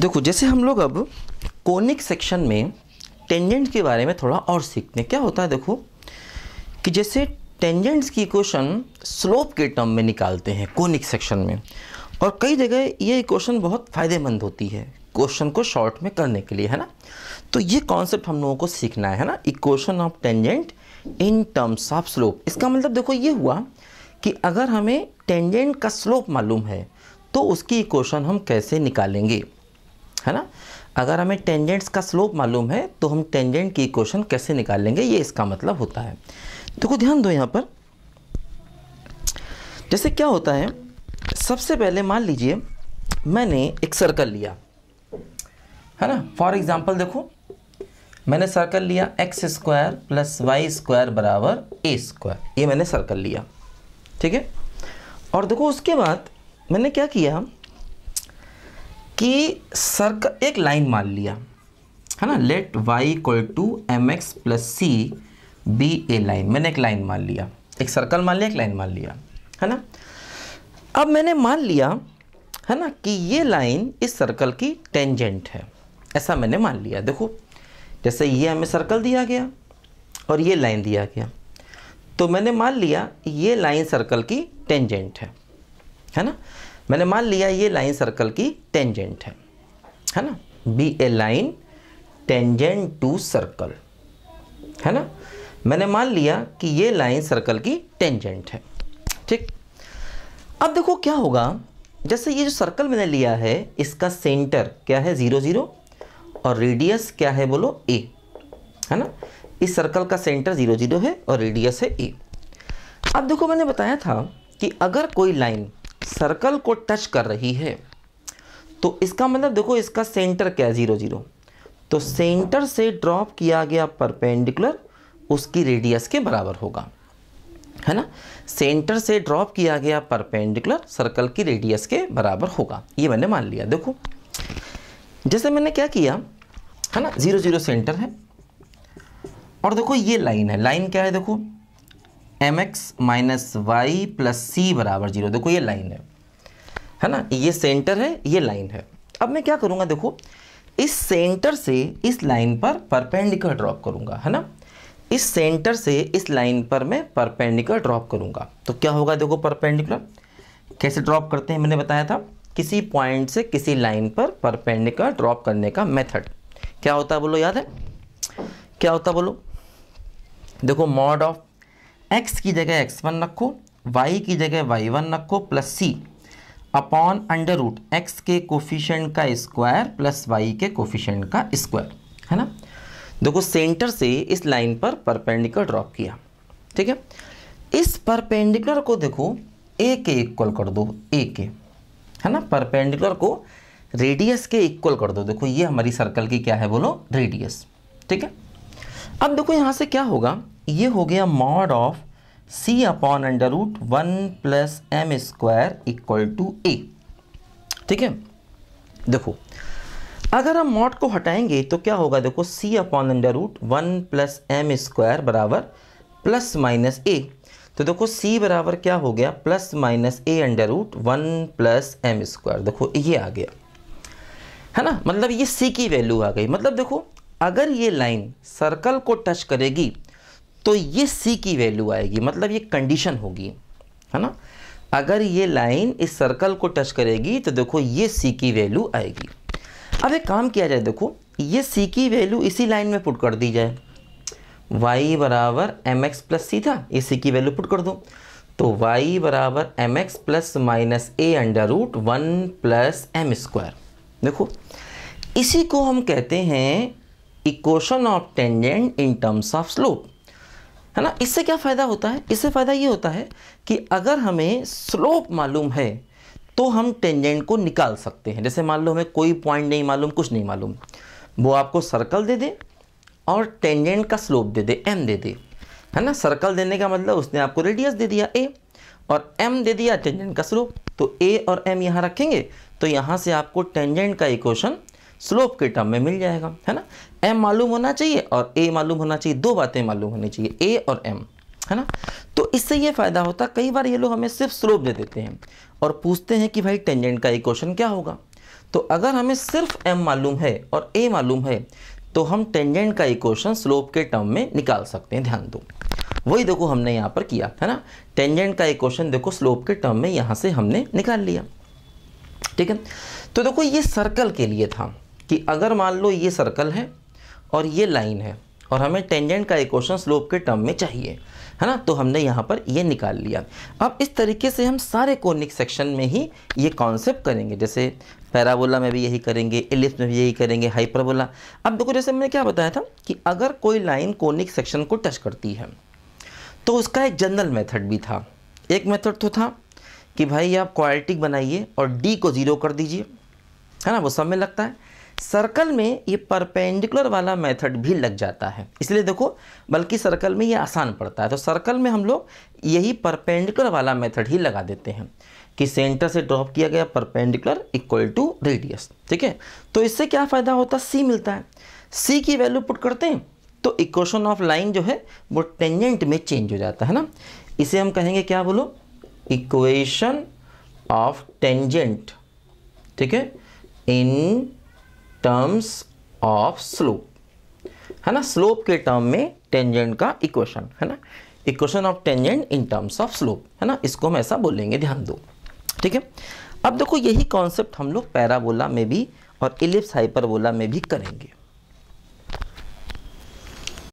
देखो जैसे हम लोग अब कोनिक सेक्शन में टेंजेंट के बारे में थोड़ा और सीखते हैं क्या होता है देखो कि जैसे टेंजेंट्स की इक्वेशन स्लोप के टर्म में निकालते हैं कोनिक सेक्शन में और कई जगह ये इक्वेशन बहुत फ़ायदेमंद होती है क्वेश्चन को शॉर्ट में करने के लिए है ना तो ये कॉन्सेप्ट हम लोगों को सीखना है ना equation of tangent in terms of slope इसका मतलब देखो ये हुआ कि अगर हमें टेंजेंट का स्लोप मालूम है तो उसकी इक्वेशन हम कैसे निकालेंगे है ना अगर हमें टेंजेंट्स का स्लोप मालूम है तो हम टेंजेंट की इक्वेशन कैसे निकाल लेंगे ये इसका मतलब होता है देखो तो ध्यान दो यहाँ पर जैसे क्या होता है सबसे पहले मान लीजिए मैंने एक सर्कल लिया है ना फॉर एग्ज़ाम्पल देखो मैंने सर्कल लिया X square plus Y square बराबर ए स्क्वायर ये मैंने सर्कल लिया ठीक है और देखो उसके बाद मैंने क्या किया कि सर्क एक लाइन मान लिया है ना let Y equal to M X plus C B A line मैंने एक लाइन मान लिया एक सर्कल मान लिया एक लाइन मान लिया है ना अब मैंने मान लिया है ना कि ये लाइन इस सर्कल की टेंजेंट है ऐसा मैंने मान लिया देखो जैसे ये हमें सर्कल दिया गया और ये लाइन दिया गया तो मैंने मान लिया ये लाइन सर्कल की टेंजेंट है है ना मैंने मान लिया ये लाइन सर्कल की टेंजेंट है है ना B A line tangent to circle है ना मैंने मान लिया कि ये लाइन सर्कल की टेंजेंट है ठीक अब देखो क्या होगा जैसे ये जो सर्कल मैंने लिया है इसका सेंटर क्या है ज़ीरो ज़ीरो और रेडियस क्या है बोलो ए है ना इस सर्कल का सेंटर ज़ीरो ज़ीरो है और रेडियस है ए अब देखो मैंने बताया था कि अगर कोई लाइन सर्कल को टच कर रही है तो इसका मतलब देखो इसका सेंटर क्या है ज़ीरो ज़ीरो तो सेंटर से ड्रॉप किया गया परपेंडिकुलर उसकी रेडियस के बराबर होगा है ना सेंटर से ड्रॉप किया गया परपेंडिकुलर सर्कल की रेडियस के बराबर होगा ये मैंने मान लिया देखो जैसे मैंने क्या किया है ना ज़ीरो ज़ीरो सेंटर है और देखो ये लाइन है लाइन क्या है देखो M X minus Y plus C बराबर जीरो देखो ये लाइन है है ना ये सेंटर है ये लाइन है अब मैं क्या करूँगा देखो इस सेंटर से इस लाइन पर परपेंडिकुलर ड्रॉप करूँगा है ना इस सेंटर से इस लाइन पर मैं परपेंडिकुलर ड्रॉप करूँगा तो क्या होगा देखो परपेंडिकुलर कैसे ड्रॉप करते हैं मैंने बताया था किसी पॉइंट से किसी लाइन पर परपेंडिकुलर ड्रॉप करने का मेथड क्या होता है बोलो याद है क्या होता है बोलो देखो मॉड ऑफ एक्स की जगह एक्स वन रखो वाई की जगह वाई वन रखो plus C upon under root X के कोफिशेंट का स्क्वायर प्लस वाई के कोफिशेंट का स्क्वायर है ना देखो सेंटर से इस लाइन पर परपेंडिकुलर ड्रॉप किया ठीक है इस परपेंडिकुलर को देखो ए के इक्वल कर दो ए के है ना परपेंडिकुलर को रेडियस के इक्वल कर दो देखो ये हमारी सर्कल की क्या है बोलो रेडियस ठीक है अब देखो यहाँ से क्या होगा ये हो गया mod of C upon under root one plus M square equal to A ठीक है देखो अगर हम मॉड को हटाएंगे तो क्या होगा देखो C upon under root one plus M square बराबर प्लस माइनस ए तो देखो सी बराबर क्या हो गया plus minus A under root one plus M square देखो ये आ गया है ना मतलब ये सी की वैल्यू आ गई मतलब देखो अगर ये लाइन सर्कल को टच करेगी तो ये सी की वैल्यू आएगी मतलब ये कंडीशन होगी है ना अगर ये लाइन इस सर्कल को टच करेगी तो देखो ये सी की वैल्यू आएगी अब एक काम किया जाए देखो ये सी की वैल्यू इसी लाइन में पुट कर दी जाए y बराबर एम एक्स प्लस सी था ये सी की वैल्यू पुट कर दो तो y बराबर M X plus minus A under root one plus M square देखो इसी को हम कहते हैं equation of tangent in terms of slope है ना इससे क्या फ़ायदा होता है इससे फ़ायदा ये होता है कि अगर हमें स्लोप मालूम है तो हम टेंजेंट को निकाल सकते हैं जैसे मान लो हमें कोई पॉइंट नहीं मालूम कुछ नहीं मालूम वो आपको सर्कल दे दे और टेंजेंट का स्लोप दे दे एम दे दे है ना सर्कल देने का मतलब उसने आपको रेडियस दे दिया ए और एम दे दिया टेंजेंट का स्लोप तो ए और एम यहाँ रखेंगे तो यहाँ से आपको टेंजेंट का इक्वेशन स्लोप के टर्म में मिल जाएगा है ना एम मालूम होना चाहिए और ए मालूम होना चाहिए दो बातें मालूम होनी चाहिए ए और एम है ना तो इससे ये फ़ायदा होता कई बार ये लोग हमें सिर्फ स्लोप दे देते हैं और पूछते हैं कि भाई टेंजेंट का इक्वेशन क्या होगा तो अगर हमें सिर्फ एम मालूम है और ए मालूम है तो हम टेंजेंट का इक्वेशन स्लोप के टर्म में निकाल सकते हैं ध्यान दो वही देखो हमने यहाँ पर किया है ना टेंजेंट का इक्वेशन देखो स्लोप के टर्म में यहाँ से हमने निकाल लिया ठीक है तो देखो ये सर्कल के लिए था कि अगर मान लो ये सर्कल है और ये लाइन है और हमें टेंजेंट का इक्वेशन स्लोप के टर्म में चाहिए है ना तो हमने यहाँ पर ये निकाल लिया अब इस तरीके से हम सारे कोनिक सेक्शन में ही ये कॉन्सेप्ट करेंगे जैसे पैराबोला में भी यही करेंगे एलिप्स में भी यही करेंगे हाइपरबोला अब देखो जैसे मैंने क्या बताया था कि अगर कोई लाइन कोनिक सेक्शन को टच करती है तो उसका एक जनरल मेथड भी था एक मेथड तो था कि भाई आप क्वालिटिक बनाइए और डी को ज़ीरो कर दीजिए है ना वो सब में लगता है सर्कल में ये परपेंडिकुलर वाला मेथड भी लग जाता है इसलिए देखो बल्कि सर्कल में ये आसान पड़ता है तो सर्कल में हम लोग यही परपेंडिकुलर वाला मेथड ही लगा देते हैं कि सेंटर से ड्रॉप किया गया परपेंडिकुलर इक्वल टू रेडियस ठीक है तो इससे क्या फ़ायदा होता है सी मिलता है सी की वैल्यू पुट करते हैं तो इक्वेशन ऑफ लाइन जो है वो टेंजेंट में चेंज हो जाता है ना इसे हम कहेंगे क्या बोलो इक्वेशन ऑफ टेंजेंट ठीक है इन टर्म्स ऑफ स्लोप है ना स्लोप के टर्म में टेंजेंट का इक्वेशन है ना equation of tangent in terms of slope है ना इसको हम ऐसा बोलेंगे ध्यान दो ठीक है अब देखो यही कॉन्सेप्ट हम लोग पैराबोला में भी और इलिप्स हाइपरबोला में भी करेंगे